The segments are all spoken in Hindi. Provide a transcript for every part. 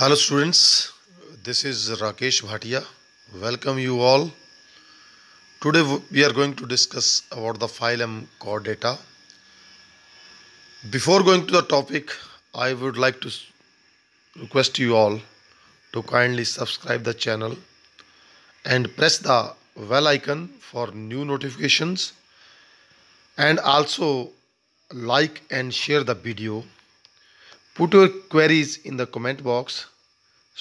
Hello students, this is Rakesh Bhatia. Welcome you all. Today we are going to discuss about the file and core data. Before going to the topic, I would like to request you all to kindly subscribe the channel and press the bell icon for new notifications and also like and share the video. Put your queries in the comment box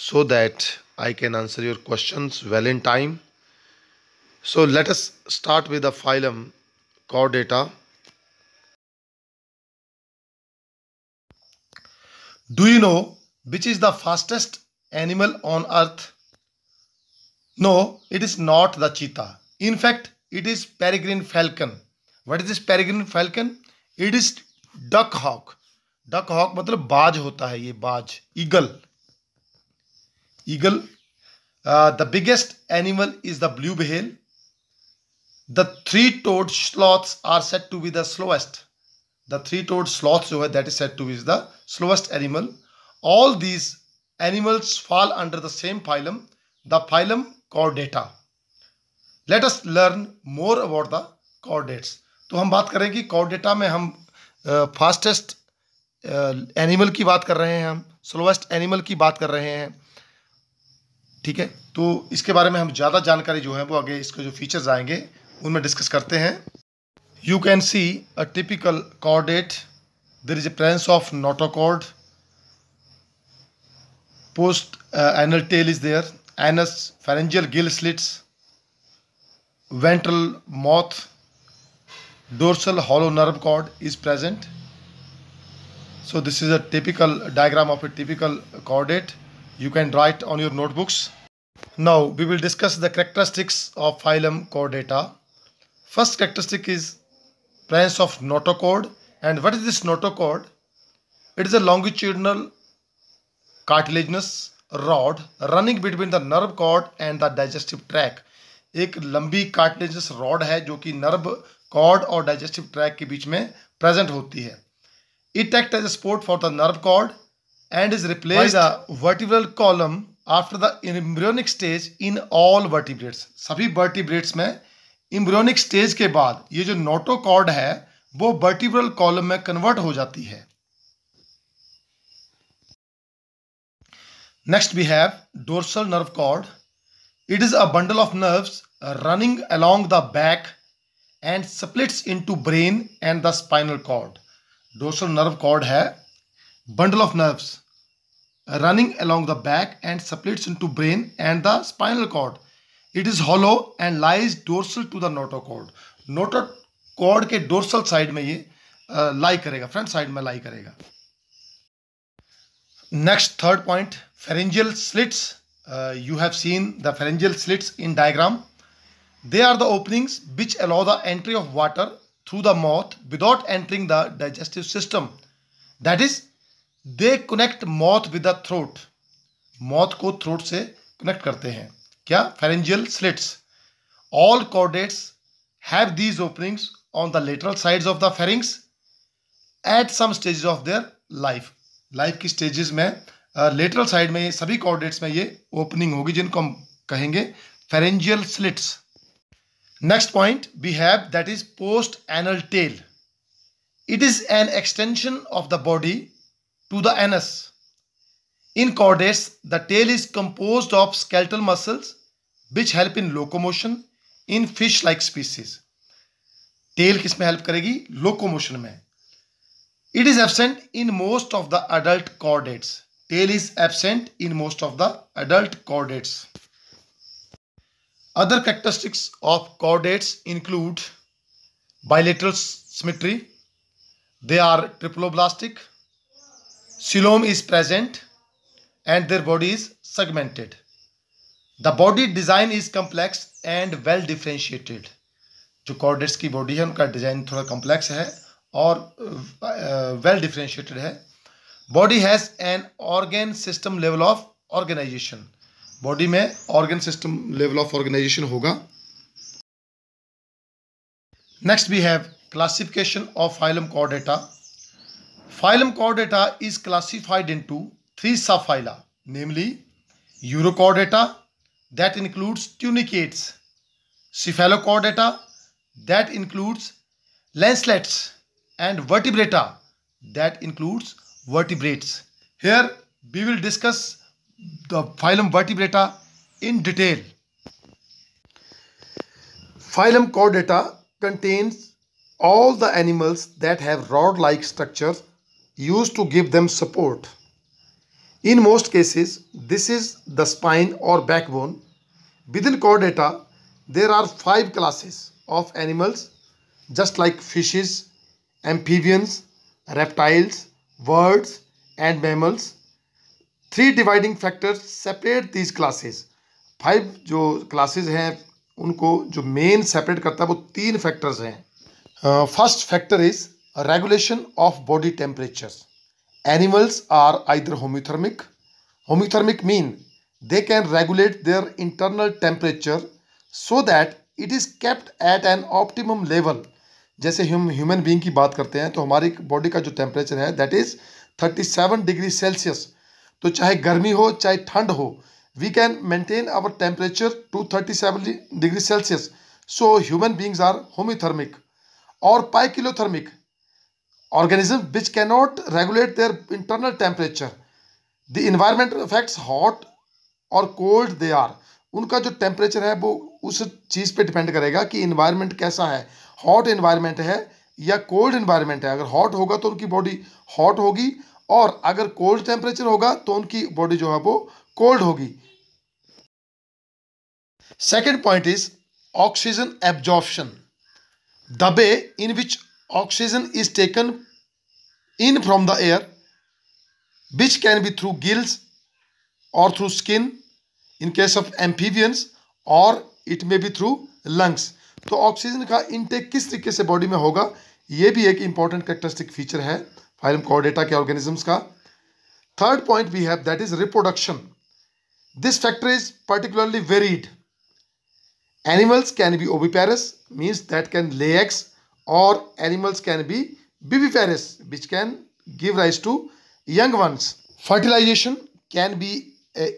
so that I can answer your questions well in time. So let us start with the phylum chordata Do you know which is the fastest animal on earth? No, it is not the cheetah. In fact, it is peregrine falcon. What is this peregrine falcon? It is duck hawk. duck hawk matlab baaz hota hai ye baaz eagle eagle. Uh, the biggest animal is the blue whale. The three-toed sloths are said to be the slowest. The three-toed sloths जो है that is said to be the slowest animal. All these animals fall under the same phylum, the phylum chordata. Let us learn more about the chordates. तो हम बात करें कि chordata में हम फास्टेस्ट uh, एनिमल uh, की बात कर रहे हैं हम स्लोएस्ट एनिमल की बात कर रहे हैं ठीक है तो इसके बारे में हम ज़्यादा जानकारी जो है वो आगे इसके जो फीचर्स आएंगे उनमें डिस्कस करते हैं you can see a typical chordate there is a presence of notochord post anal tail is there anus pharyngeal gill slits ventral mouth dorsal hollow nerve cord is present so this is a typical diagram of a typical chordate You can draw it on your notebooks. Now we will discuss the characteristics of phylum chordata First characteristic is presence of notochord And what is this notochord It is a longitudinal cartilaginous rod running between the nerve cord and the digestive tract एक लंबी कार्टिलेजस रॉड है जो कि नर्व कॉर्ड और डाइजेस्टिव ट्रैक के बीच में प्रेजेंट होती है it act as a support for the nerve cord and is replaced by the vertebral column after the embryonic stage in all vertebrates सभी vertebrates में इम्ब्रियोनिक स्टेज के बाद ये जो नोटोकॉर्ड है वो वर्टिब्रल कॉलम में कन्वर्ट हो जाती है next we have dorsal nerve cord it is a bundle of nerves running along the back and splits into brain and the spinal cord dorsal nerve cord है bundle of nerves running along the back and splits into brain and the spinal cord. It is hollow and lies dorsal to the notochord. Notochord ke dorsal side mein ye uh, lie karega, front side mein lie karega. Next third point, pharyngeal slits. Uh, you have seen the pharyngeal slits in diagram. They are the openings which allow the entry of water through the mouth without entering the digestive system. That is they connect mouth with the throat mouth को थ्रोट से कनेक्ट करते हैं क्या pharyngeal slits all chordates have these openings on the lateral sides of the pharynx at some stages of their life life की स्टेजेस में लेटरल uh, साइड में सभी कॉर्डेट्स में ये ओपनिंग होगी जिनको हम कहेंगे pharyngeal slits next point we have that is post anal tail it is an extension of the body to the anus. In chordates, the tail is composed of skeletal muscles which help in locomotion in fish-like species. Tail kis mein help karegi? Locomotion mein. It is absent in most of the adult chordates. Tail is absent in most of the adult chordates. Other characteristics of chordates include bilateral symmetry. They are triploblastic, coelom is present and their body is segmented. The body design is complex and well differentiated. जो कॉर्डेट्स की बॉडी है उनका डिजाइन थोड़ा कॉम्प्लेक्स है और वेल डिफ्रेंशिएटेड है body has an organ system level of organisation body में organ system level of organisation होगा next we have classification of phylum Chordata Phylum chordata is classified into three subphyla, namely urochordata that includes tunicates, Cephalochordata that includes lancelets and vertebrata that includes vertebrates. Here we will discuss the phylum vertebrata in detail. Phylum chordata contains all the animals that have rod-like structures used to give them support. In most cases, this is the spine or backbone. Within core data, there are five classes of animals just like fishes, amphibians, reptiles, birds and mammals. Three dividing factors separate these classes. Five जो क्लासेस हैं उनको जो मेन सेपरेट करता है वो तीन फैक्टर्स हैं first factor is regulation of body temperatures. Animals are either homeothermic. Homeothermic mean they can regulate their internal temperature so that it is kept at an optimum level जैसे हम ह्यूमन बींग की बात करते हैं तो हमारी बॉडी का जो टेम्परेचर है that is thirty seven degree Celsius तो चाहे गर्मी हो चाहे ठंड हो we can maintain our temperature to thirty seven degree Celsius so human beings are homeothermic और poikilothermic organisms which cannot regulate their internal temperature the environmental effects hot और कोल्ड दे आर उनका जो टेम्परेचर है वो उस चीज़ पे डिपेंड करेगा कि इन्वायरमेंट कैसा है हॉट इन्वायरमेंट है या कोल्ड इन्वायरमेंट है अगर हॉट होगा तो उनकी बॉडी हॉट होगी और अगर कोल्ड टेम्परेचर होगा तो उनकी बॉडी जो है वो कोल्ड होगी second point is oxygen absorption the way in which oxygen is taken in from the air which can be through gills और through skin in case of amphibians or it may be through lungs तो ऑक्सीजन का इनटेक किस तरीके से बॉडी में होगा ये भी एक इंपॉर्टेंट करेक्टरिस्टिक फीचर है फाइलम कॉर्डेटा के ऑर्गेनिजम्स का third point we have that is reproduction this factor is particularly varied animals can be oviparous means that can lay eggs or animals can be viviparous which can give rise to young ones fertilization can be eh,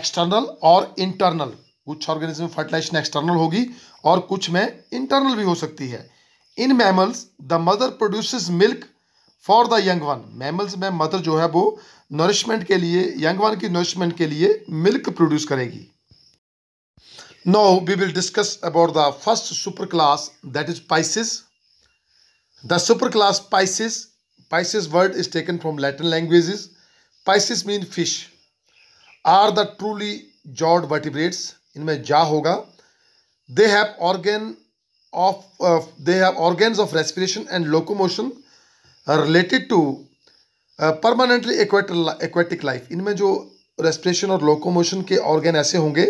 external or internal कुछ ऑर्गेनिज्म में फर्टिलाइजेशन एक्सटर्नल होगी और कुछ में इंटरनल भी हो सकती है in mammals the mother produces milk for the young one mammals में मदर जो है वो नरिशमेंट के लिए यंग वन की नरिशमेंट के लिए मिल्क प्रोड्यूस करेगी now we will discuss about the first superclass that is Pisces The superclass Pisces, Pisces word is taken from Latin languages. Pisces mean fish. Are the truly jawed vertebrates? इनमें जा होगा. They have organ of uh, they have organs of respiration and locomotion related to uh, permanently aquatic life. इनमें जो रेस्पिरेशन और लोकोमोशन के ऑर्गन ऐसे होंगे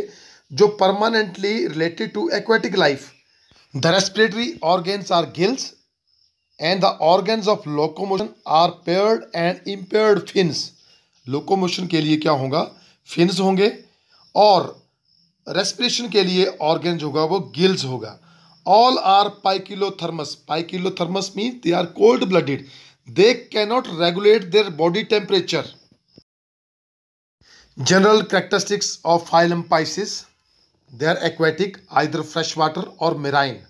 जो permanently related to aquatic life the respiratory organs are gills and the organs of locomotion are paired and impaired fins locomotion के लिए क्या होगा fins होंगे और रेस्परेशन के लिए ऑर्गेन होगा वो गिल्स होगा all are poikilothermous poikilothermous mean they are cold blooded they cannot regulate their body temperature general characteristics of phylum Pisces they are aquatic either fresh water or marine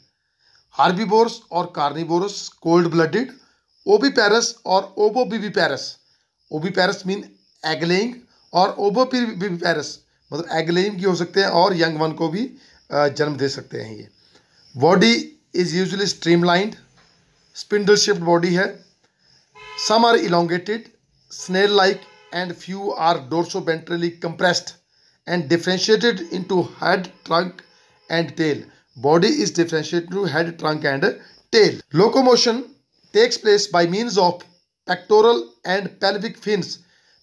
herbivores or carnivorous cold blooded ओबीपैरस और ओबोबीबीपैरस ओबीपैरस मीन एगलेइंग और ओबोपीबीपैरस मतलब एगलेइंग की हो सकते हैं और यंग वन को भी जन्म दे सकते हैं ये body is usually streamlined spindle shaped body है some are elongated snake like and few are dorso ventrally compressed and differentiated into head trunk and tail Body is differentiated into head, trunk and tail. Locomotion takes place by means of pectoral and pelvic fins.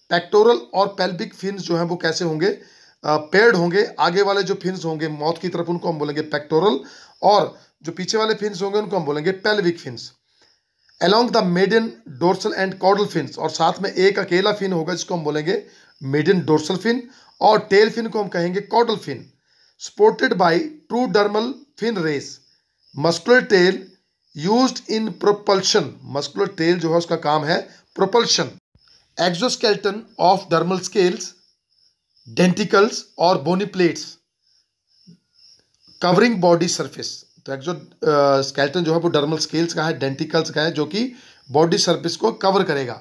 Pectoral और pelvic fins जो हैं वो कैसे होंगे पेड होंगे आगे वाले जो फिन्स होंगे मौत की तरफ उनको हम बोलेंगे पेक्टोरल और जो पीछे वाले फिन्स होंगे उनको हम बोलेंगे pelvic fins along the median dorsal and caudal fins और साथ में एक अकेला फिन होगा जिसको हम बोलेंगे मेडियन डोर्सल फिन और टेल फिन को हम कहेंगे caudal fin supported by true dermal fin rays muscular tail use in propulsion muscular tail जो है उसका काम है propulsion exoskeleton of dermal scales denticles or bony plates covering body surface तो एक्सो स्केल्टन uh, जो है वो डर्मल स्केल्स का है डेंटिकल्स का है जो कि बॉडी सरफेस को कवर करेगा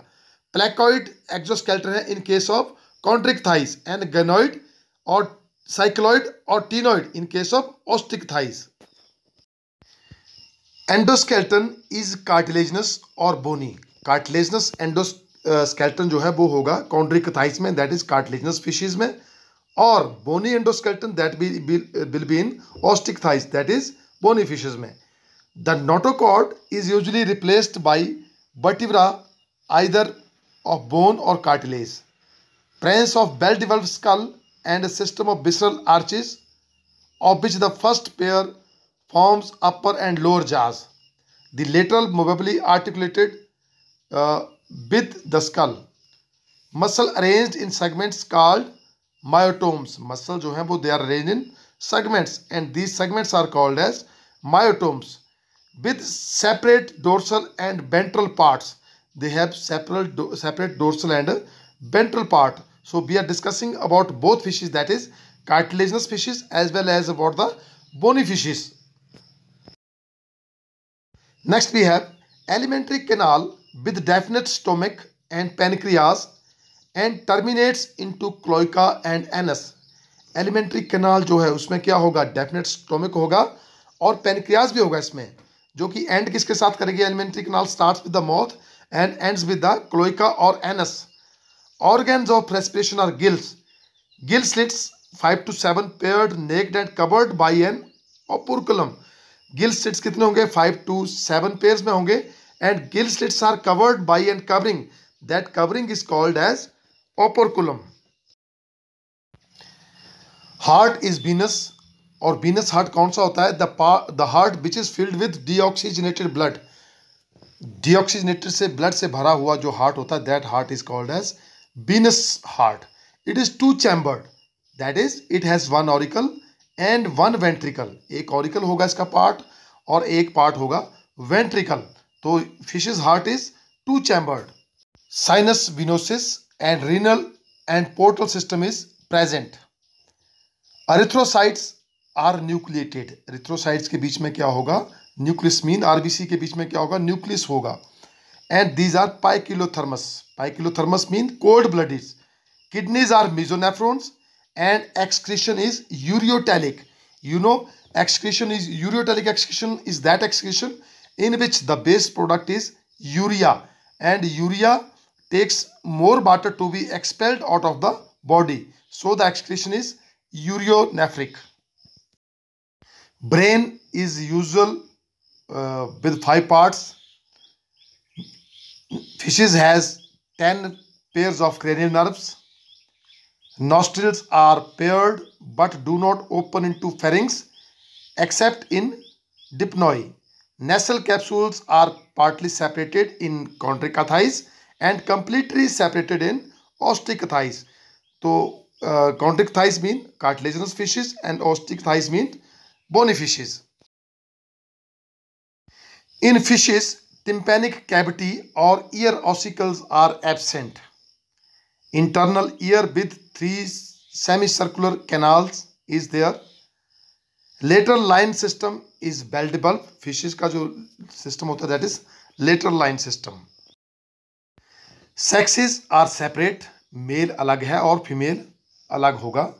प्लेकॉइड एक्सोस्केल्टन है in case of Chondrichthyes and ganoid or cycloid or tenoid in case of osteochthies. Endoskeleton is cartilaginous or bony. Cartilaginous endoskeleton जो है वो होगा कॉन्ड्रिकथाइस में दैट इज कार्टिलेजनस फिशेज में और bony endoskeleton that will be in Osteichthyes that is bony fishes में the notochord is usually replaced by vertebrae either of bone or cartilage presence of well developed skull and a system of visceral arches of which the first pair forms upper and lower jaws. The lateral moveably articulated uh, with the skull. Muscle arranged in segments called myotomes. Muscle जो they are arranged in segments and these segments are called as myotomes. With separate dorsal and ventral parts. They have separate, do, separate dorsal and ventral part. So we are discussing about both fishes that is cartilaginous fishes as well as about the bony fishes. Next we have alimentary canal with definite stomach and pancreas and terminates into cloaca and anus. Alimentary canal jo hai usme kya hoga definite stomach hoga aur pancreas bhi hoga isme jo ki end kiske sath karegi alimentary canal starts with the mouth and ends with the cloaca or anus Organs of respiration are gills. Gill slits 5 to 7 paired, naked and covered by an operculum. Gill slits कितने होंगे फाइव टू सेवन पेयर्स में होंगे and gill slits are covered by and covering that covering is called as operculum heart is venous और बीनस हार्ट कौन सा होता है the heart which is filled with deoxygenated blood deoxygenated से ब्लड से भरा हुआ जो हार्ट होता है that heart is called as venous heart. It is two chambered. That is, it has one auricle and one ventricle एक ऑरिकल होगा इसका पार्ट और एक पार्ट होगा वेंट्रिकल तो fishes heart is two chambered sinus venosus and renal and portal system is present erythrocytes are nucleated erythrocytes के बीच में क्या होगा न्यूक्लिस मीन आरबीसी के बीच में क्या होगा न्यूक्लिस होगा and these are pykilotherms. Pykilotherms mean cold-blooded. Kidneys are mesonephrons and excretion is ureotelic. You know excretion is ureotelic excretion is that excretion in which the base product is urea and urea takes more water to be expelled out of the body. So the excretion is ureonephric. Brain is usual uh, with five parts Fishes has 10 pairs of cranial nerves. Nostrils are paired but do not open into pharynx except in dipnoi. Nasal capsules are partly separated in chondricathies and completely separated in osteocathies. So uh, chondricathies mean cartilaginous fishes and osteocathies mean bony fishes. In fishes, cavity और ear ossicles are absent internal ear with three semicircular canals is there lateral line system is belt fishes का जो सिस्टम होता है that is lateral line system sexes are separate male अलग है और फीमेल अलग होगा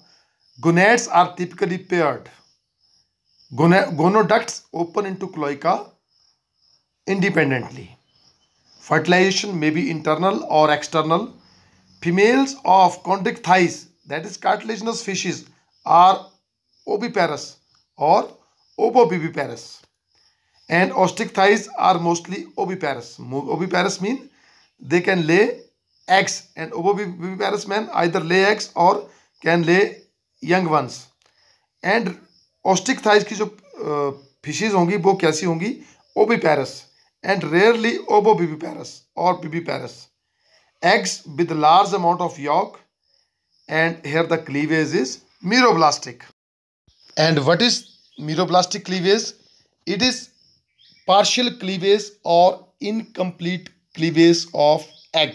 gonads are typically paired gonoducts open into cloaca independently. Fertilization may be internal or external. Females of condychthyes, that is cartilaginous fishes, are oviparous or ovoviviparous. And ostichthyes are mostly oviparous. Oviparous mean they can lay eggs and ovoviviparous men either lay eggs or can lay young ones and Osteichthyes की जो फिशेज होंगी वो कैसी होंगी oviparous and rarely oboviviparous or viviparous. Eggs with large amount of yolk and here the cleavage is miroblastic. And what is miroblastic cleavage? It is partial cleavage or incomplete cleavage of egg.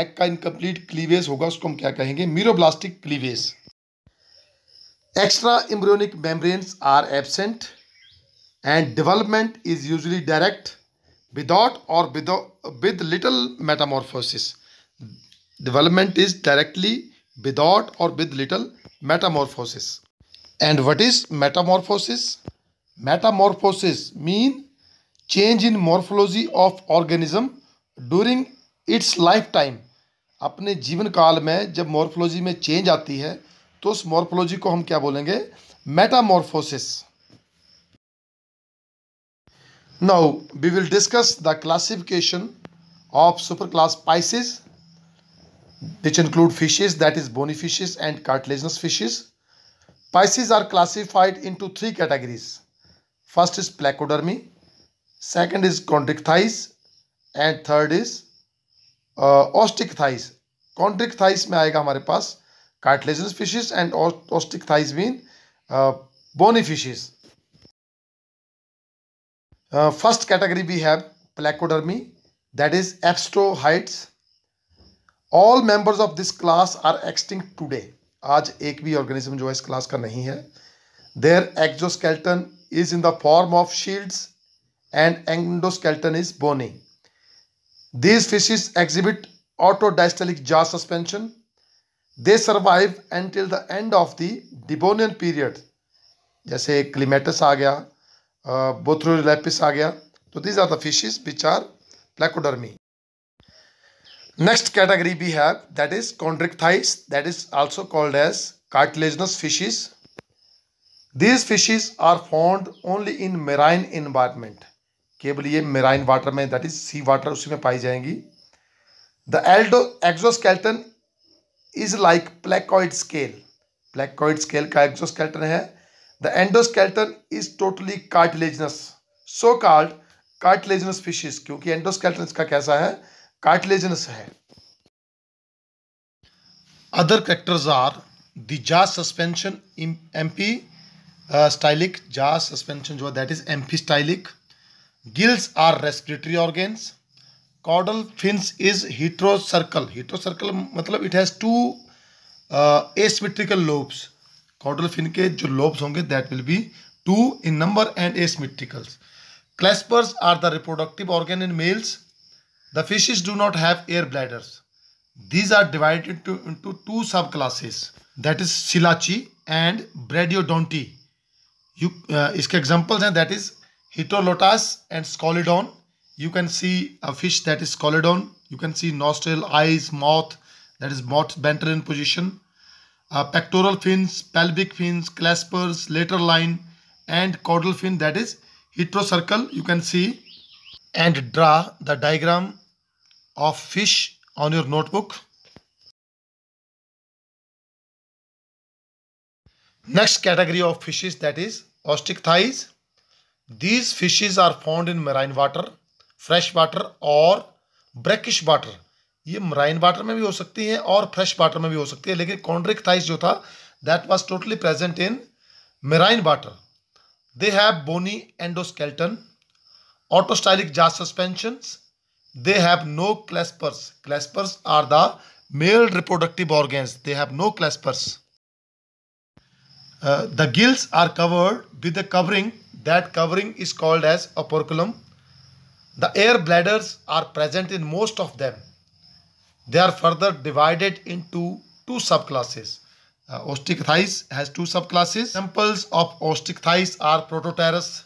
Egg का इनकम्प्लीट क्लीवेज होगा उसको हम क्या कहेंगे meroblastic cleavage extra embryonic membranes are absent and development is usually direct without or with little metamorphosis development is directly without or with little metamorphosis and what is metamorphosis metamorphosis mean change in morphology of organism during its lifetime अपने जीवन काल में जब मोरफोलॉजी में चेंज आती है तो उस मोरफोलॉजी को हम क्या बोलेंगे metamorphosis Now we will discuss the classification of superclass Pisces which include fishes that is bony fishes and cartilaginous fishes. Pisces are classified into three categories. First is placodermy, second is chondrichthyes and third is uh, ostichthyes. Chondrichthyes में आएगा हमारे पास cartilaginous fishes and osteichthyes mean uh, bony fishes. First category we have Placodermi that is Aphetohyoidea all members of this class are extinct today आज एक भी ऑर्गेनिज्म जो है इस क्लास का नहीं है their exoskeleton is in the form of shields and endoskeleton is bony this fishes exhibit autodiastylic jaw suspension they survive until the end of the Devonian period जैसे क्लीमेटस आ गया Botrylepis आ गया तो these are the fishes which are Placodermi next category we have that is Chondrichthyes that is also called as cartilaginous fishes these fishes are found only in marine environment केवल ये मेराइन वाटर में दैट इज सी वाटर उसी में पाई जाएंगी the also exoskeleton is like placoid scale placoid scale का एक्सोस्केल्टन है The endoskeleton is totally cartilaginous. So called cartilaginous fishes kyunki endoskeleton iska kaisa hai cartilaginous hai Other characters are the jaw suspension MP uh, stylic jaw suspension jo that is mp stylic Gills are respiratory organs. Caudal fins is heterocercal heterocercal matlab it has two uh, asymmetrical lobes. Caudal fin के जो लोब्स होंगे that will be two in number and asymmetricals claspers are the reproductive organ in males the fishes do not have air bladders these are divided to two subclasses that is Selachii and Bradyodonti you इसके एग्जाम्पल्स हैं that is Hydrolagus and Scoliodon you can see a fish that is Scoliodon you can see nostril eyes mouth that is moth banter in position uh, pectoral fins, pelvic fins, claspers, lateral line and caudal fin that is heterocircle you can see and draw the diagram of fish on your notebook. Next category of fishes that is thighs. These fishes are found in marine water, fresh water or brackish water ये मराइन वाटर में भी हो सकती है और फ्रेश वाटर में भी हो सकती है लेकिन कॉन्ड्रिक थाइस जो था that was totally present in marine water they have bony endoskeleton autostylic jaw suspension they have no claspers claspers are the male reproductive organs they have no claspers the gills are covered with the covering that covering is called as operculum the air bladders are present in most of them They are further divided into two subclasses. Uh, ostichthyes has two subclasses. Examples of ostichthyes are Prototerus,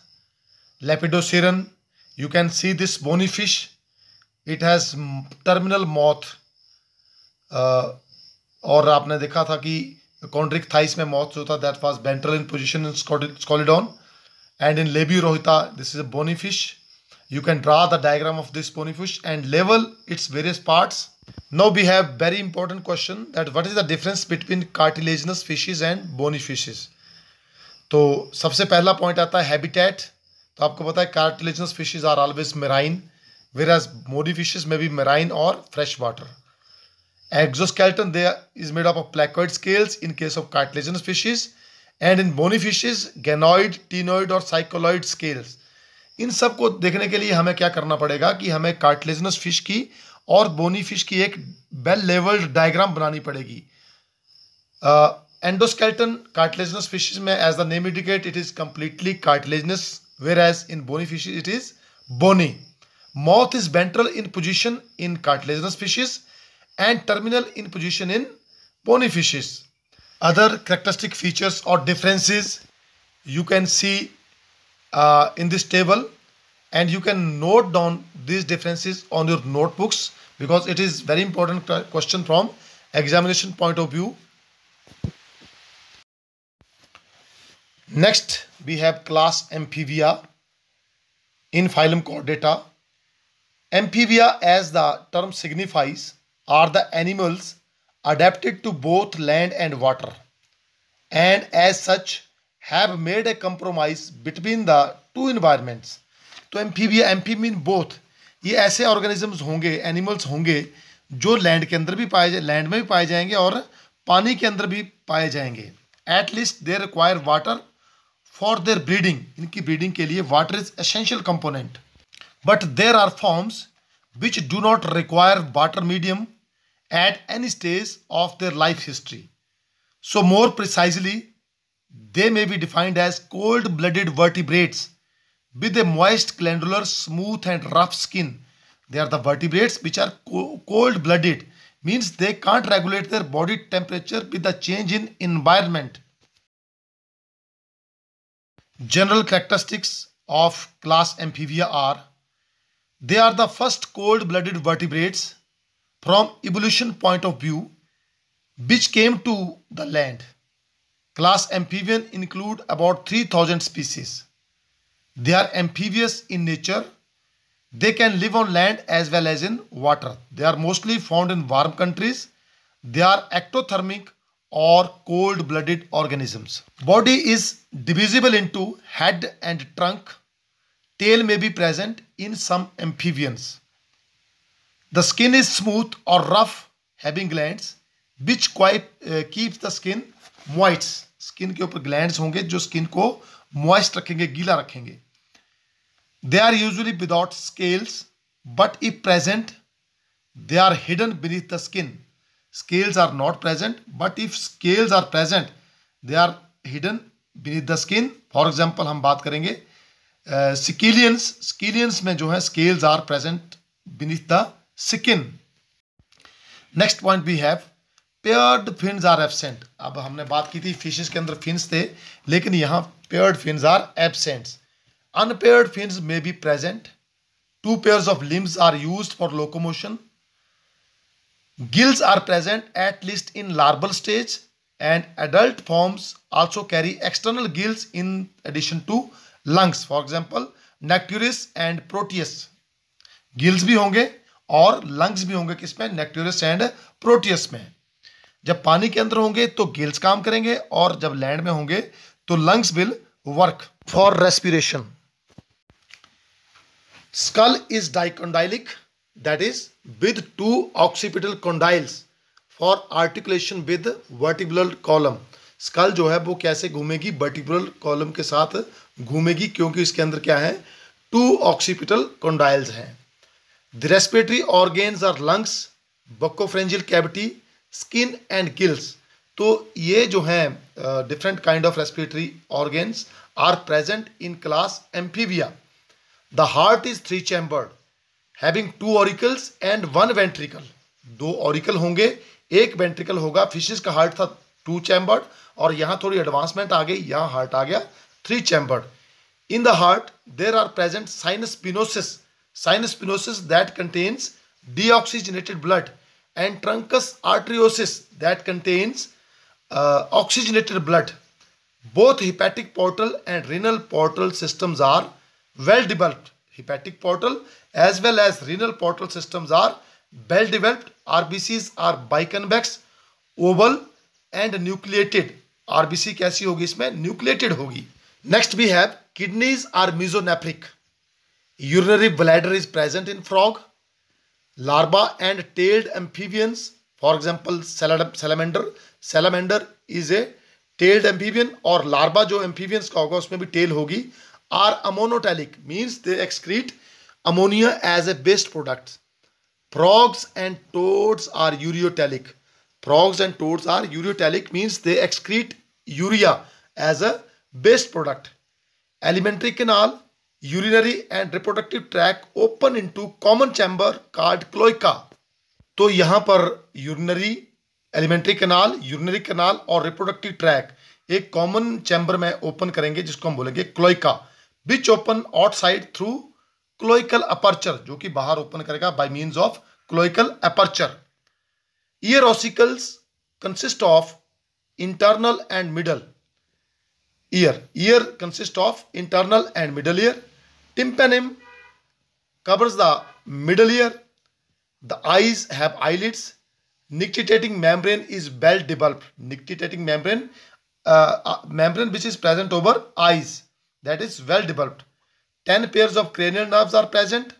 Lepidoceran. You can see this bony fish. It has terminal moth. Uh, और आपने देखा था कि कॉन्ड्रिक थाइस में मौत जो था that was ventral in position in Scoliodon and in Labeo rohita this is a bony fish you can draw the diagram of this bony fish and लेवल its various parts Now we have very important question that what is the difference between cartilaginous fishes and bony fishes? तो सबसे पहला पॉइंट आता है हैबिटेट तो आपको पता है cartilaginous fishes are always marine whereas मोरी फिशेज में भी मेराइन और fresh water exoskeleton they is made up of placoid scales in case of cartilaginous fishes and in bony fishes ganoid ctenoid और साइकोलॉइड स्केल्स इन सब को देखने के लिए हमें क्या करना पड़ेगा कि हमें कार्टिलेजनस फिश की और फिश की एक बेल लेवल्ड डायग्राम बनानी पड़ेगी एंडोस्केल्टन कार्टिलेजनस फिशेज में as the name indicate it is completely cartilaginous whereas in bony bony fish it is bony mouth is ventral in position in cartilaginous fishes and terminal in position in bony bony fishes other characteristic features और differences you can see in this table and you can note down this differences on your notebooks because it is very important question from examination point of view. Next, we have class amphibia in phylum Chordata. Amphibia, as the term signifies, are the animals adapted to both land and water, and as such, have made a compromise between the two environments. To amphibia, amphib means both ये ऐसे ऑर्गेनिजम्स होंगे एनिमल्स होंगे जो लैंड के अंदर भी पाए जाए लैंड में भी पाए जाएंगे और पानी के अंदर भी पाए जाएंगे at least they require water for their breeding इनकी ब्रीडिंग के लिए water is essential component but there are forms which do not require water medium at any stage of their life history so more precisely they may be defined as cold blooded vertebrates with a moist, glandular, smooth and rough skin. They are the vertebrates which are cold-blooded, means they can't regulate their body temperature with the change in environment. General characteristics of class Amphibia are they are the first cold-blooded vertebrates from evolution point of view which came to the land. Class amphibian include about 3000 species. They are amphibious in nature. They can live on land as well as in water. They are mostly found in warm countries. They are ectothermic or cold-blooded organisms. Body is divisible into head and trunk. Tail may be present in some amphibians. The skin is smooth or rough having glands which quite uh, keeps the skin moist. Skin के ऊपर ग्लैंड्स होंगे जो स्किन को मॉइस्ट रखेंगे गीला रखेंगे They are usually without scales, but if present, they are hidden beneath the skin. Scales are not present, but if scales are present, they are hidden beneath the skin. for example hum baat karenge caecilians uh, caecilians mein jo hai scales are present beneath the skin. Next point we have paired fins are absent. ab humne baat ki thi fishes ke andar fins the lekin yahan paired fins are absent. Unpaired fins may be present. Two pairs of limbs are used for locomotion. Gills are present at least in larval stage and adult forms also carry external gills in addition to lungs. For example, Necturus and Proteus gills भी होंगे और लंग्स भी होंगे किसमें nectaris and proteus mein jab pani ke andar honge to gills kaam karenge aur jab land mein honge to lungs will work for respiration skull is dicondylic that is with two occipital condyles for articulation with vertebral column skull जो है वो कैसे घूमेगी वर्टिबुलर कॉलम के साथ घूमेगी क्योंकि इसके अंदर क्या है टू ऑक्सीपिटल कॉन्डाइल्स हैं the respiratory organs are lungs buccopharyngeal cavity skin and gills तो ये जो हैं different kind of respiratory organs are present in class Amphibia the heart is three chambered having two auricles and one ventricle दो ऑरिकल होंगे एक वेंट्रिकल होगा फिशेस का हार्ट था टू चैम्बर्ड और यहां थोड़ी एडवांसमेंट आ गई यहां हार्ट आ गया three chambered in the heart there are present sinus venosus sinus venosus that contains deoxygenated blood and truncus arteriosus that contains oxygenated blood both Both portal and renal portal portal are well developed hepatic portal as well as renal portal systems are well developed. RBCs are biconvex, oval and nucleated. RBC कैसी होगी इसमें nucleated होगी Next we have kidneys are mesonephric. Urinary bladder is present in frog, larva and tailed amphibians. For example, salamander. Salamander is a tailed amphibian और larva जो amphibians का होगा उसमें भी tail होगी are ammonotelic means they excrete ammonia as a waste product frogs and toads are ureotelic frogs and toads are ureotelic means they excrete urea as a waste product alimentary canal urinary and reproductive tract open into common chamber called cloaca तो यहां पर urinary alimentary canal urinary canal और रिप्रोडक्टिव ट्रैक एक कॉमन चैम्बर में ओपन करेंगे जिसको हम बोलेंगे क्लोइका which open outside through cloacal aperture जो कि बाहर ओपन करेगा by mean of cloacal aperture ear ossicles consist of internal and middle ear ear consist of internal and middle ear tympanum covers the middle ear the eyes have eyelids nictitating membrane is well develop nictitating membrane membrane which is present over eyes that is well developed. 10 pairs of cranial nerves are present.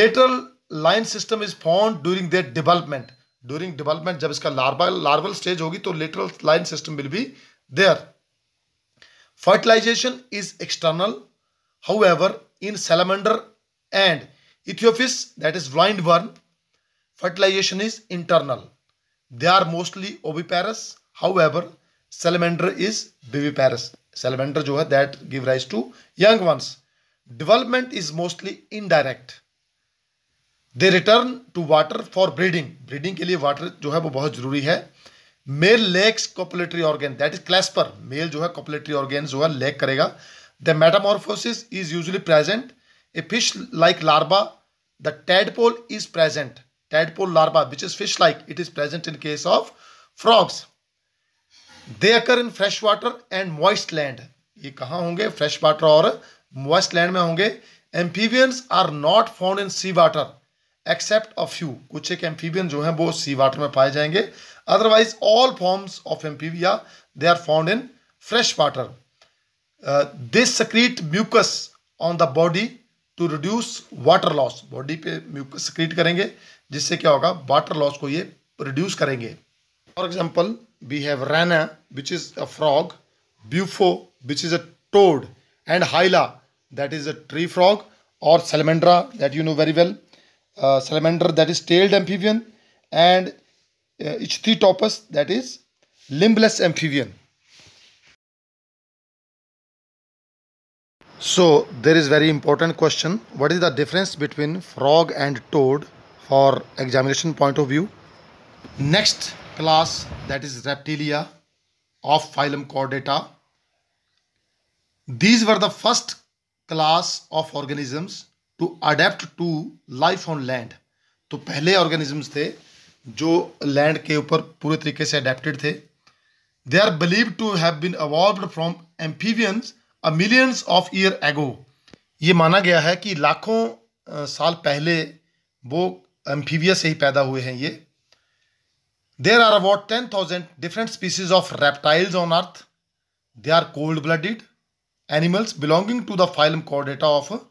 Lateral line system is form during their development during development जब इसका लार्वा लार्वल स्टेज होगी तो lateral line system will be there fertilization is external however in salamander and Ichthyophis that is blind worm fertilization is internal they are mostly oviparous however salamander is viviparous salamander जो है that give rise to young ones development is mostly indirect they return to water for breeding breeding के लिए वाटर जो है वो बहुत जरूरी है male lacks copulatory organ that is clasper male जो है कॉपुलेटरी ऑर्गेन जो है लेक करेगा the metamorphosis is usually present a fish like larva the tadpole is present tadpole larva which is fish like it is present in case of frogs they occur in fresh water and moist land ये कहाँ होंगे फ्रेश वाटर और मॉइस्ट लैंड में होंगे amphibians are not found in sea water except a few कुछ एक एम्फीबियन जो है वो सी वाटर में पाए जाएंगे otherwise all forms of Amphibia they are found in fresh water this secrete mucus on the body to reduce water loss body पे म्यूकस सक्रीट करेंगे जिससे क्या होगा वाटर लॉस को ये रिड्यूस करेंगे for example we have rana, which is a frog, bufo, which is a toad, and hyla, that is a tree frog, or salamandra, that you know very well. Uh, that is tailed amphibian, and uh, that is limbless amphibian. So there is very important question. What is the difference between frog and toad for examination point of view? Next class that is Reptilia of phylum Chordata. These were the first class of organisms to adapt to life on land. to pehle organisms the jo land ke upar pure tarike se adapted the they are believed to have been evolved from amphibians a millions of year ago ye mana gaya hai ki lakhon saal pehle wo amphibia se hi paida hue hain ye There are about 10,000 different species of reptiles on earth. They are cold-blooded animals belonging to the phylum Chordata of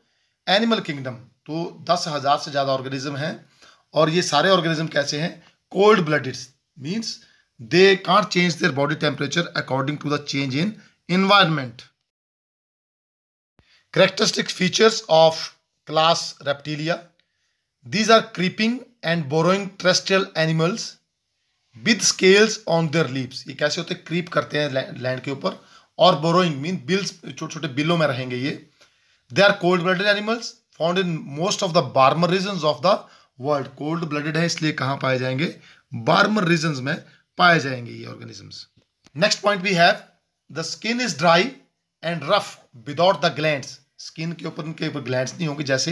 animal kingdom. तो 10,000 से ज़्यादा ऑर्गेनिज्म हैं और ये सारे ऑर्गेनिज्म कैसे हैं cold blooded means they can't change their body temperature according to the change in environment characteristic features of class Reptilia these are creeping and burrowing terrestrial animals with scales on their leaves ये कैसे होते हैं क्रीप करते हैं लैंड के ऊपर और बोरोइंग मीन बिल्स छोटे छोटे बिलों में रहेंगे ये they are cold blooded animals found in most of the warmer region of the world cold blooded है इसलिए कहाँ पाए जाएंगे बार्मर रीजन में पाए जाएंगे ये organisms next point we have the skin is dry and rough without the glands skin के ऊपर उनके ऊपर ग्लैंड नहीं होंगे जैसे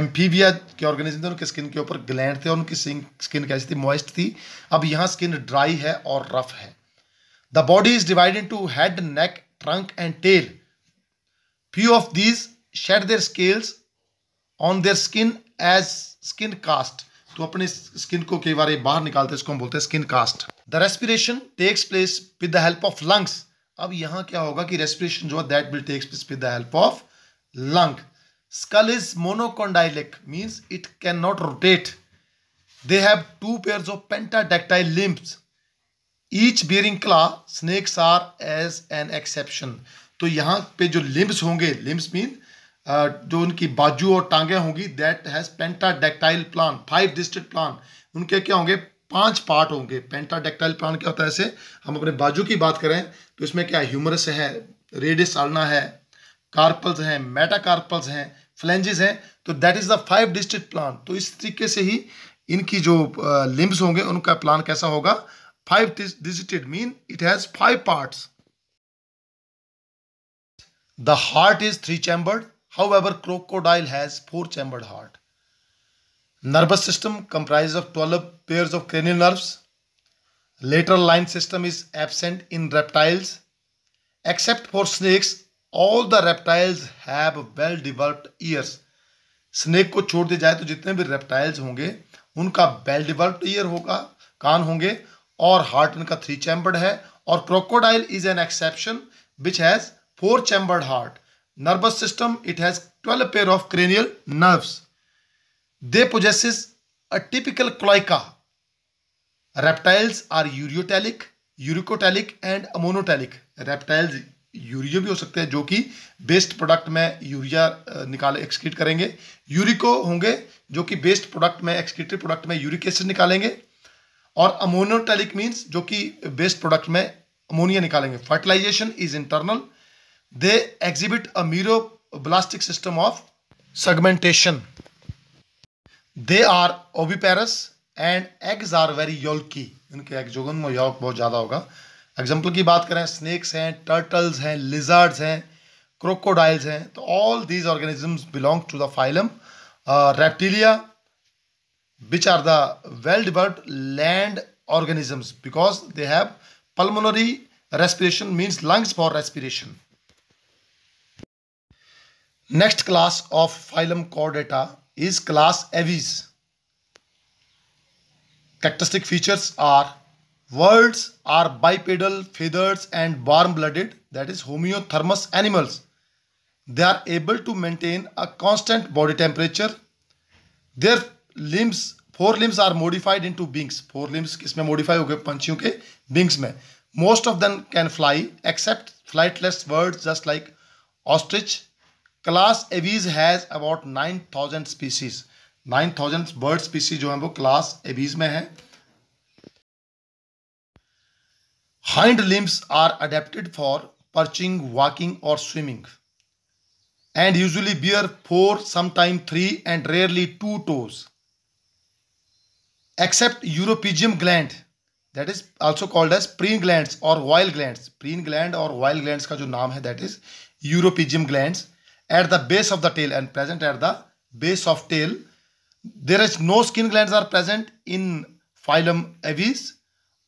एम्फीबिया के ऑर्गेनिज्म थे उनके स्किन के ऊपर ग्लैंड थे और उनकी स्किन कैसी थी मॉइस्ट थी अब यहाँ स्किन ड्राई है और रफ है the body is divided to head neck trunk and tell few of these shade there scales on their skin as skin cast तो अपने स्किन को कई बार बाहर निकालते हैं इसको हम बोलते हैं skin cast the respiration takes place with the help of lungs अब यहां क्या होगा कि रेस्पिरेशन जो है that will takes place with the help of lung. Skull is monocondylic, means it cannot rotate. They have two pairs of pentadactyl limbs. Each bearing claw, snakes are as an exception. तो यहाँ पे जो लिम्स होंगे लिम्स मीन uh, जो उनकी बाजू और टांगे होंगी that has pentadactyl plan five district plan उनके क्या होंगे पांच पार्ट होंगे पेंटाडेक्टाइल प्लान क्या होता है ऐसे हम अपने बाजू की बात करें तो इसमें क्या ह्यूमरस है रेडिस आलना है कार्पल्स हैं मेटा मेटाकार्पल्स हैं फ्लेंजेस हैं तो that is the five district plan तो इस तरीके से ही इनकी जो लिम्स होंगे उनका प्लान कैसा होगा five digited mean it has five parts the heart is three chambered however crocodile has four chambered heart nervous system comprise of twelve pair of cranial nerve lateral line system is absent in reptiles except for snakes all the reptiles have well developed ears snake को छोड़ दिया जाए तो जितने भी रेप्टाइल्स होंगे उनका वेल डेवलप्ड ईयर होगा कान होंगे और हार्ट उनका थ्री चैम्बर्ड है और crocodile is an exception which has four chambered heart nervous system it has twelve pair of cranial nerve they possess a typical cloaca reptiles are ureotelic uricotelic and ammonotelic reptiles urea भी हो सकते हैं जो कि बेस्ट प्रोडक्ट में यूरिया निकाल एक्सक्रीट करेंगे यूरिको होंगे जो कि बेस्ट प्रोडक्ट में एक्सक्रीटरी प्रोडक्ट में यूरिक एसिड निकालेंगे और अमोनोटेलिक मीन्स जो कि बेस्ट प्रोडक्ट में अमोनिया निकालेंगे fertilization is internal they exhibit a meroblastic system of segmentation they are oviparous and eggs are very yolky इनके एग्जोगन में योक बहुत ज़्यादा होगा एग्जाम्पल की बात करें स्नेक्स हैं टर्टल्स हैं लिजार्ड्स हैं क्रोकोडाइल्स हैं तो all these organism belong to the phylum Reptilia which are the well bird land organism because they have pulmonary respiration means lungs for respiration next class of phylum Chordata is class Aves characteristic features are birds are bipedal feathers and warm blooded that is homeothermous animals they are able to maintain a constant body temperature their limbs fore limbs are modified into wings fore limbs किसमें मोडिफाई हो गए पंछियों के बिंग्स में most of them can fly except flightless birds just like ostrich class Aves has about nine thousand species nine thousand bird species जो है वो क्लास एवीज में है Hind limbs are adapted for perching, walking, or swimming and usually bear four, sometimes three, and rarely two toes. Except Europegium gland, that is also called as preen glands or wild glands. Preen gland or wild glands ka jo naam hai, that is Europegium glands at the base of the tail and present at the base of tail. There is no skin glands are present in phylum Avis,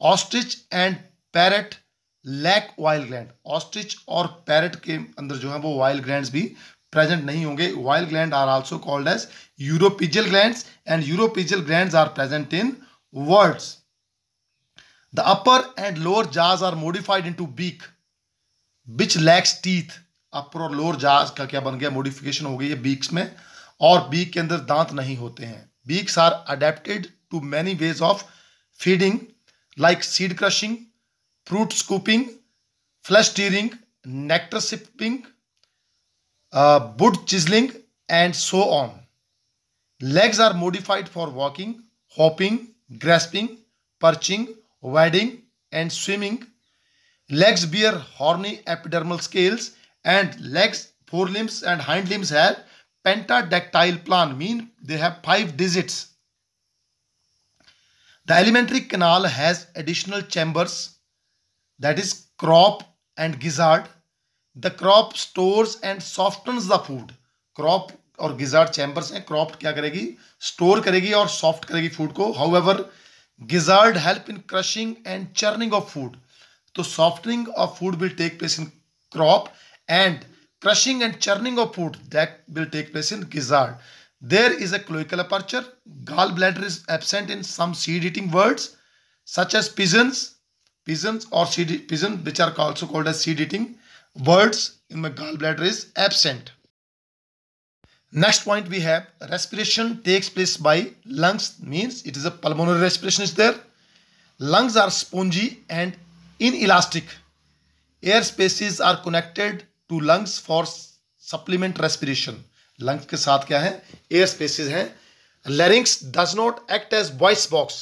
ostrich and parrot lack wild gland ostrich और पैरेट के अंदर जो है वो वाइल्ड ग्लैंड भी प्रेजेंट नहीं होंगे wild gland are also called as uropygial gland and uropygial gland are present in birds the upper and lower jaws are modified into beak which lacks teeth upper और लोअर जाज का क्या बन गया मोडिफिकेशन हो गई है बीक्स में और बीक के अंदर दांत नहीं होते हैं beaks are adapted to many ways of feeding like seed crushing fruit scooping, flesh tearing, nectar sipping, uh, wood chiseling, and so on. Legs are modified for walking, hopping, grasping, perching, wading, and swimming. Legs bear horny epidermal scales, and legs, forelimbs, and hind limbs have pentadactyle plan, mean they have five digits. The alimentary canal has additional chambers that is crop and gizzard. The crop stores and softens the food. Crop और गिजार्ड चैम्बर्स हैं क्रॉप्ड क्या करेगी स्टोर करेगी और सॉफ्ट करेगी फूड को however gizzard help in crushing and churning of food तो softening of food will take place in crop and crushing and churning of food that will take place in gizzard there is a cloacal aperture gall bladder is absent in some seed eating birds such as pigeons Pigeons or seed pigeon, which are also called as seed eating birds in my gallbladder is absent. Next point we have respiration takes place by lungs means it is a pulmonary respiration is there. Lungs are spongy and inelastic. Air spaces are connected to lungs for supplement respiration. lungs ke sath kya hai air spaces hain larynx does not act as voice box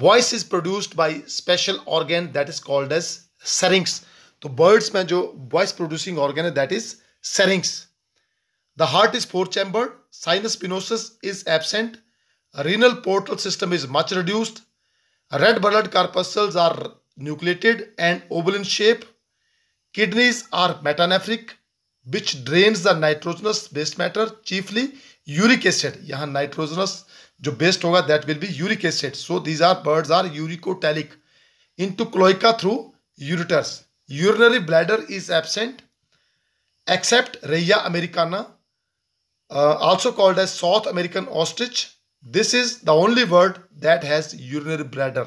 voice is produced by special organ that is called as syrinx तो बर्ड्स में जो वॉइस प्रोड्यूसिंग ऑर्गेन है that is syrinx the heart is four chambered sinus venosus is absent renal portal system is much reduced red blood corpuscles are nucleated and in shape kidneys are metanephric which drains the nitrogenous waste matter chiefly uric acid यहां नाइट्रोजनस जो बेस्ट होगा that will be uric acid so these are birds are uricotelic into cloaca through ureters urinary bladder is absent except Rhea americana also called as South American ostrich this is the only bird that has urinary bladder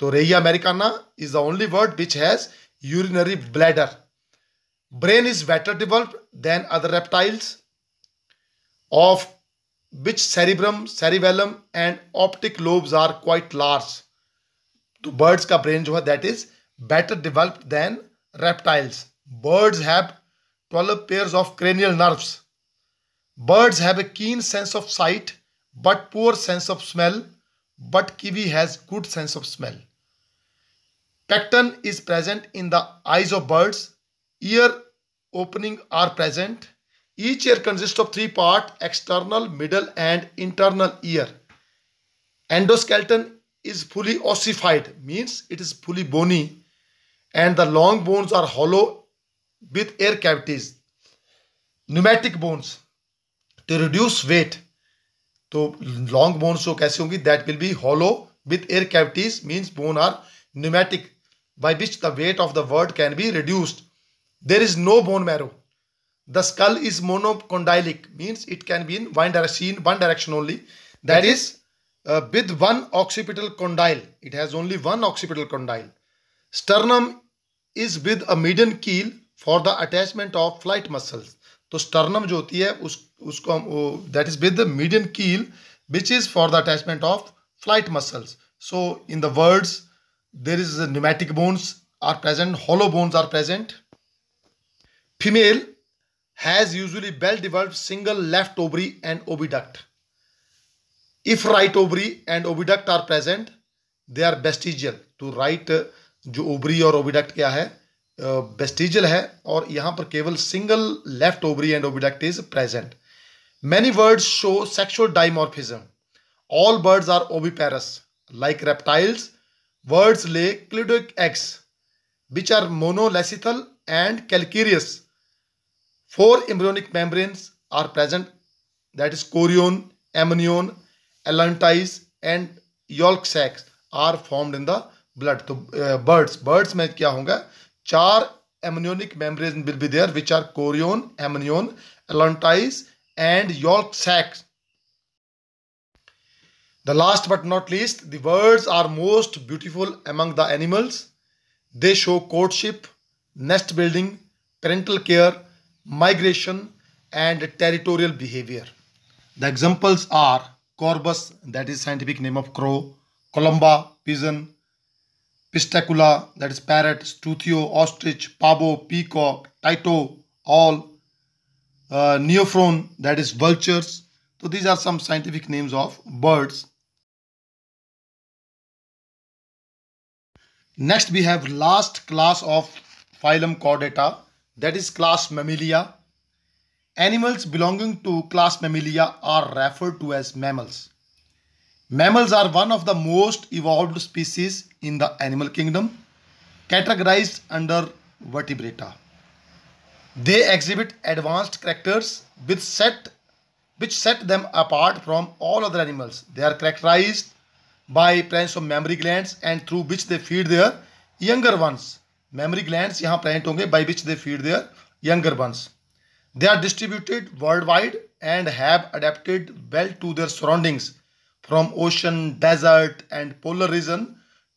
तो Rhea americana is the only bird which has urinary bladder brain is better develop than other reptiles of which cerebrum, cerebellum and optic lobes are quite large. तो birds का brain that is better developed than reptiles. Birds have 12 pairs of cranial nerves. Birds have a keen sense of sight but poor sense of smell but kiwi has good sense of smell. Pecten is present in the eyes of birds. Ear opening are present each ear consists of three parts, external, middle and internal ear. Endoskeleton is fully ossified, means it is fully bony and the long bones are hollow with air cavities. Pneumatic bones to reduce weight. So long bones so kaise hongi? that will be hollow with air cavities means bone are pneumatic by which the weight of the bird can be reduced. There is no bone marrow the skull is monocondylic means it can be in one direction one direction only That is uh, with one occipital condyle it has only one occipital condyle sternum is with a median keel for the attachment of flight muscles so sternum jo hoti that is with the median keel which is for the attachment of flight muscles so in the words there is a pneumatic bones are present hollow bones are present female has usually well developed single left ovary and oviduct. If right ovary and oviduct are present, they are vestigial. तो right जो ovary और oviduct क्या है vestigial है और यहाँ पर केवल single left ovary and oviduct is present. Many birds show sexual dimorphism. All birds are oviparous. Like reptiles, birds lay cladoid eggs, which are monolacithal and calcareous. Four embryonic membranes are present that is chorion, amnion, allantois and yolk sacs are formed in the blood. So uh, birds, birds में क्या होगा चार membranes will be there which are chorion, amnion, allantois and yolk sacs. The last but not least, the birds are most beautiful among the animals. They show courtship, nest building, parental care, migration, and territorial behavior. The examples are Corbus, that is scientific name of crow, Columba, pigeon, Pistacula, that is parrot, Struthio, ostrich, pavo, peacock, Tito, all, uh, neophron, that is vultures. So these are some scientific names of birds. Next we have last class of phylum chordata that is class Mammalia. Animals belonging to class Mammalia are referred to as mammals. Mammals are one of the most evolved species in the animal kingdom, categorized under vertebrata. They exhibit advanced characters which set, which set them apart from all other animals. They are characterized by presence of mammary glands and through which they feed their younger ones memory glands यहाँ present होंगे by which they feed their younger ones. They are distributed worldwide and have adapted well to their surroundings from ocean, desert and polar region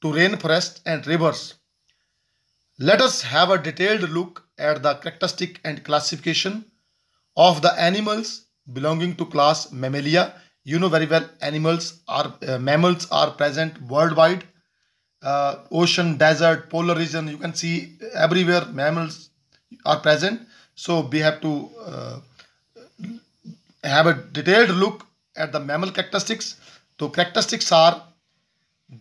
to rainforest and rivers. Let us have a detailed look at the characteristic and classification of the animals belonging to class Mammalia. You know very well animals are uh, mammals are present worldwide uh, ocean, desert, polar region. You can see everywhere mammals are present. So we have to uh, have a detailed look at the mammal characteristics. So characteristics are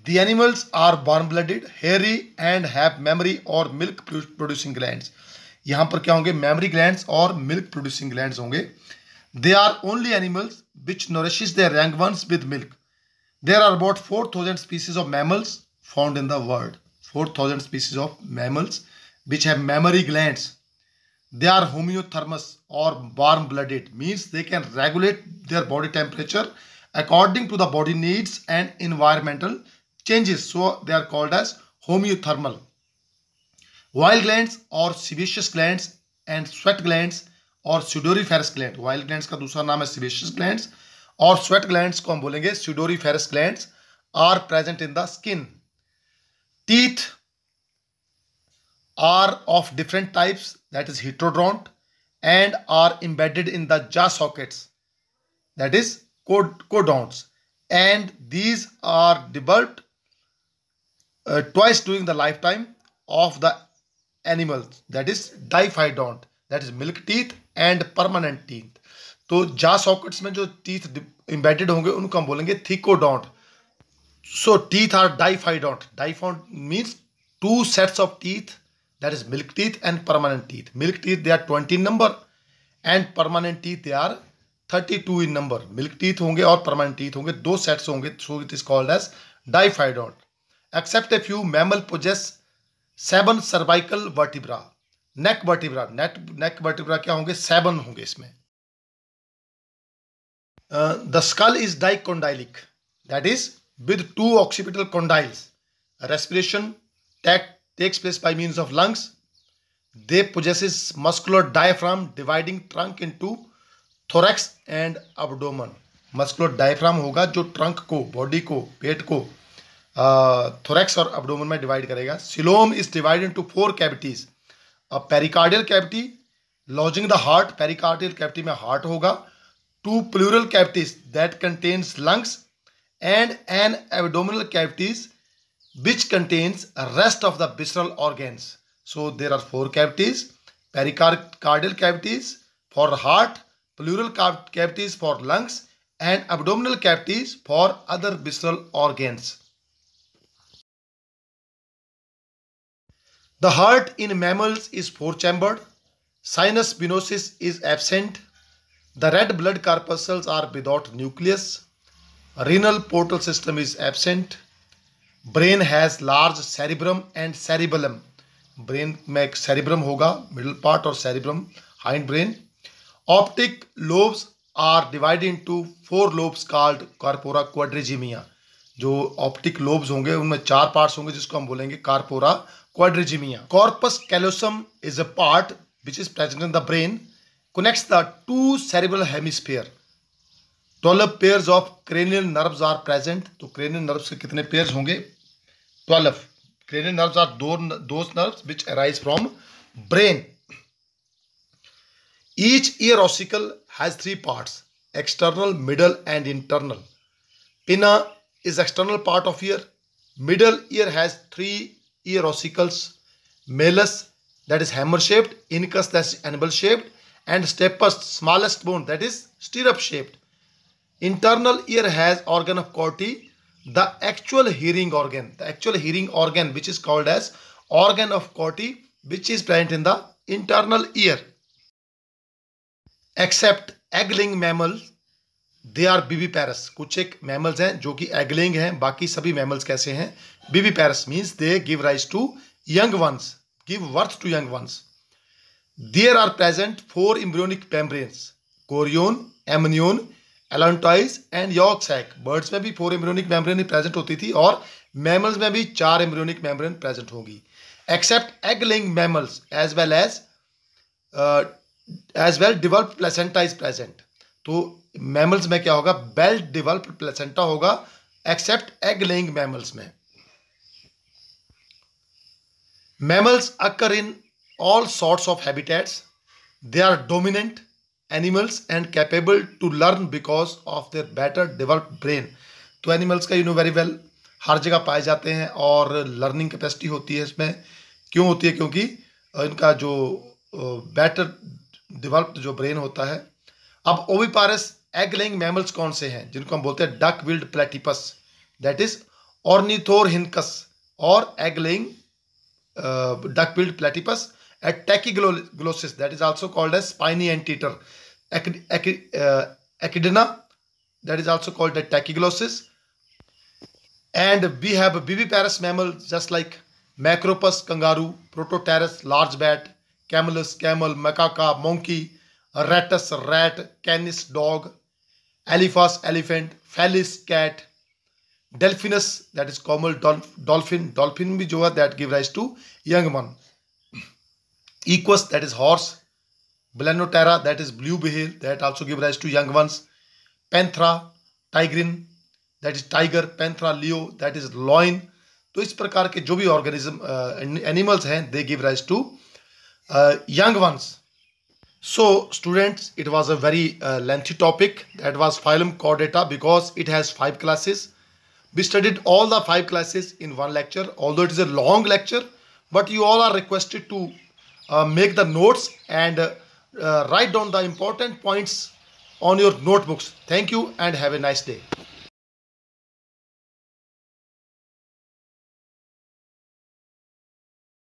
the animals are warm-blooded, hairy and have memory or milk producing glands. यहाँ पर क्या होंगे मेमरी ग्लैंड और मिल्क प्रोड्यूसिंग ग्लैंड होंगे they are only animals which nourishes their rank with milk there are about four thousand species of mammals found in the world 4000 species of mammals which have mammary glands they are homeothermous or warm blooded means they can regulate their body temperature according to the body needs and environmental changes so they are called as homeothermal wild glands or sebaceous glands and sweat glands or sudoriferous gland wild glands का दूसरा नाम है sebaceous glands और sweat glands को हम बोलेंगे sudoriferous glands are present in the skin Teeth are of different types, that is heterodont, and are embedded in the jaw sockets, that is codonts And these are developed uh, twice during the lifetime of the animal that is diphyodont, that is milk teeth and permanent teeth तो जा सॉकेट्स में जो टीथ इम्बेडेड होंगे उनको हम बोलेंगे thecodont So teeth are diphyodont. Diphyodont means two sets of teeth, that is milk teeth and permanent teeth. Milk teeth, they are 20 in number and permanent teeth, they are 32 in number. Milk teeth honge aur permanent teeth honge two sets honge so it is called as diphyodont. Except a few mammal possess seven cervical vertebra. neck vertebra neck neck vertebra kya honge seven honge isme uh, the skull is dicondylic that is with two occipital condyles. Respiration that takes place by means of lungs. They possesses muscular diaphragm dividing trunk into thorax and abdomen muscular diaphragm होगा जो ट्रंक को बॉडी को पेट को थोरैक्स और अबडोमन में डिवाइड करेगा coelom is divide into four cavities अब pericardial cavity lodging the heart pericardial cavity में हार्ट होगा two pleural cavities that contains lungs and an abdominal cavities which contains rest of the visceral organs. So there are four cavities, pericardial cavities for heart, pleural cavities for lungs and abdominal cavities for other visceral organs. The heart in mammals is four-chambered. Sinus venosus is absent. The red blood corpuscles are without nucleus. renal portal system is absent brain has large cerebrum and cerebellum brain mein एक सेरिब्रम होगा मिडिल पार्ट और cerebrum hind brain optic lobes are divide into four lobes called corpora quadrigemina जो ऑप्टिक लोब्स होंगे उनमें चार पार्ट्स होंगे जिसको हम बोलेंगे corpora quadrigemina corpus callosum is a part which is present in the brain connects the two cerebral hemisphere twelve pair of cranial nerve are present तो क्रेनियल नर्व्स के कितने पेयर होंगे twelve cranial nerves are two nerves which arise from brain each ear ossicle has three part external middle and internal pinna is external part of ear middle ear has three ear ossicles malleus that is hammer shaped incus that is anvil shaped and stapes smallest bone that is stirrup shaped internal ear has organ of corti the actual hearing organ the actual hearing organ which is called as organ of corti which is present in the internal ear except egg laying mammal they are viviparous कुछ एक मैमल्स हैं जो कि एगलिंग हैं बाकी सभी मैमल्स कैसे हैं viviparous means they give rise to young ones give birth to young ones there are present four embryonic membranes chorion amnion allantois and yolk sac birds में भी फोर एम्ब्रियोनिक मेम्ब्रेन प्रेजेंट होती थी और मैमल्स में भी चार एम्ब्रियोनिक मेम्ब्रेन प्रेजेंट होगी except egg laying mammals as well as as well develop placenta is present तो मैमल्स में क्या होगा बेल डिवेल्प प्लेसेंटा होगा एक्सेप्ट एग लिंग मैमल्स में mammals occur in all sorts of habitats they are dominant animals and capable to learn because of their better developed brain तो एनिमल्स का यू नो वेरी वेल हर जगह पाए जाते हैं और लर्निंग कैपेसिटी होती है इसमें क्यों होती है क्योंकि इनका जो बेटर डेवलप्ड जो ब्रेन होता है अब ओविपारस एग लेइंग मैमल्स कौन से हैं जिनको हम बोलते हैं duck billed platypus that is ornithorhynchus और egg laying duck billed platypus at tachyglossis that is also called as spiny anteater. uh, echidna that is also called a tachyglossis. And we have viviparous mammals just like Macropus kangaroo, Prototaurus large bat, Camelus camel, Macaca monkey, Ratus rat, Canis dog, Eliphas elephant, Felis cat, Delphinus that is common dolphin, dolphin भी जो that give rise to young one equus that is horse Blenotera that is blue bear that also give rise to young ones Panthera tigrin that is tiger Panthera leo that is loin तो इस प्रकार के जो भी uh, they give rise to rise to young ones so students it was a very lengthy topic that was phylum कॉडेटा because it has we studied all the five classes in one lecture although it is a long lecture but you all are requested to uh, make the notes and uh, uh, write down the important points on your notebooks. Thank you and have a nice day.